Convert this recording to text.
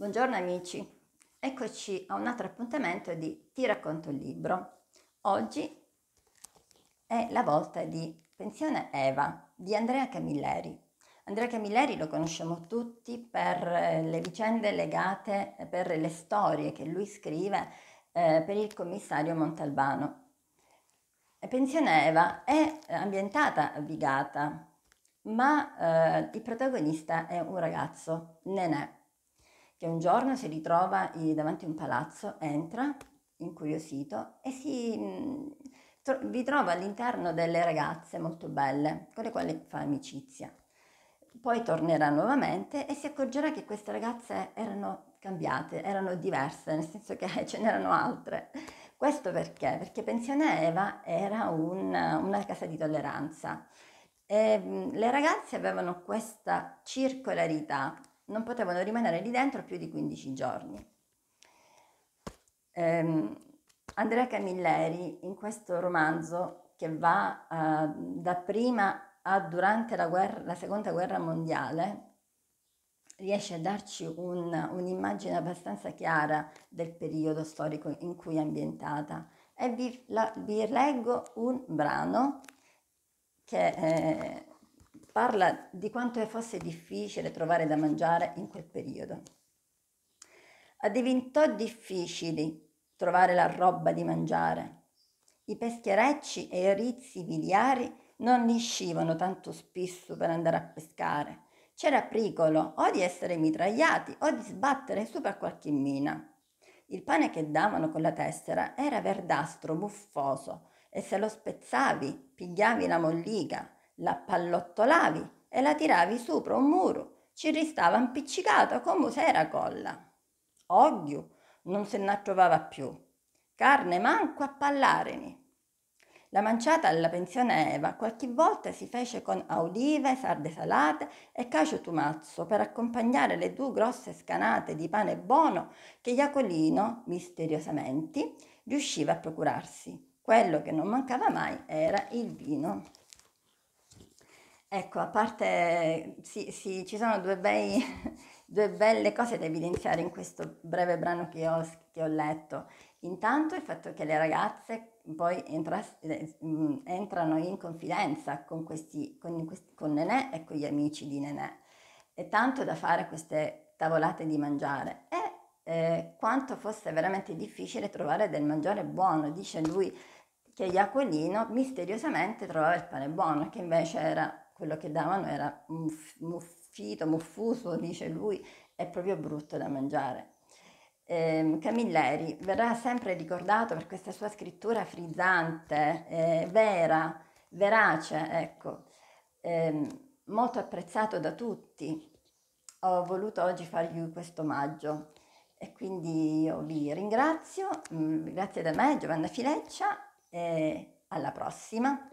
Buongiorno amici, eccoci a un altro appuntamento di Ti racconto il libro. Oggi è la volta di Pensione Eva di Andrea Camilleri. Andrea Camilleri lo conosciamo tutti per eh, le vicende legate, eh, per le storie che lui scrive eh, per il commissario Montalbano. Pensione Eva è ambientata a Vigata, ma eh, il protagonista è un ragazzo, Nenè che un giorno si ritrova davanti a un palazzo, entra, incuriosito, e si, mm, tro- vi trova all'interno delle ragazze molto belle, con le quali fa amicizia. Poi tornerà nuovamente e si accorgerà che queste ragazze erano cambiate, erano diverse, nel senso che ce n'erano altre. Questo perché? Perché Pensione Eva era una, una casa di tolleranza. E ehm, le ragazze avevano questa circolarità non potevano rimanere lì dentro più di 15 giorni. Ehm, Andrea Camilleri in questo romanzo che va eh, da prima a durante la, guerra, la, seconda guerra mondiale riesce a darci un, un'immagine abbastanza chiara del periodo storico in cui è ambientata e vi, la, vi leggo un brano che eh, parla di quanto fosse difficile trovare da mangiare in quel periodo. Addiventò difficile trovare la roba di mangiare. I pescherecci e i rizzi vigliari non liscivano tanto spesso per andare a pescare. C'era pericolo o di essere mitragliati o di sbattere su per qualche mina. Il pane che davano con la tessera era verdastro, buffoso, e se lo spezzavi pigliavi la mollica la pallottolavi e la tiravi sopra un muro, ci restava impiccicata come se era colla. Oggio, non se ne trovava più, carne manco a pallareni. La manciata alla pensione Eva qualche volta si fece con aulive, sarde salate e cacio tumazzo per accompagnare le due grosse scanate di pane buono che Iacolino, misteriosamente, riusciva a procurarsi. Quello che non mancava mai era il vino. Ecco, a parte, sì, sì, ci sono due, bei, due, belle cose da evidenziare in questo breve brano che ho, che ho letto. Intanto il fatto che le ragazze poi entra, eh, mm, entrano in confidenza con, questi, con, con Nenè e con gli amici di Nenè. E tanto da fare queste tavolate di mangiare. E eh, quanto fosse veramente difficile trovare del mangiare buono, dice lui che Iacolino misteriosamente trovava il pane buono, che invece era quello che davano era muff, muffito, muffuso, dice lui, è proprio brutto da mangiare. Eh, Camilleri verrà sempre ricordato per questa sua scrittura frizzante, eh, vera, verace, ecco, eh, molto apprezzato da tutti. Ho voluto oggi fargli questo omaggio e quindi io vi ringrazio, mm, grazie da me Giovanna Fileccia e alla prossima.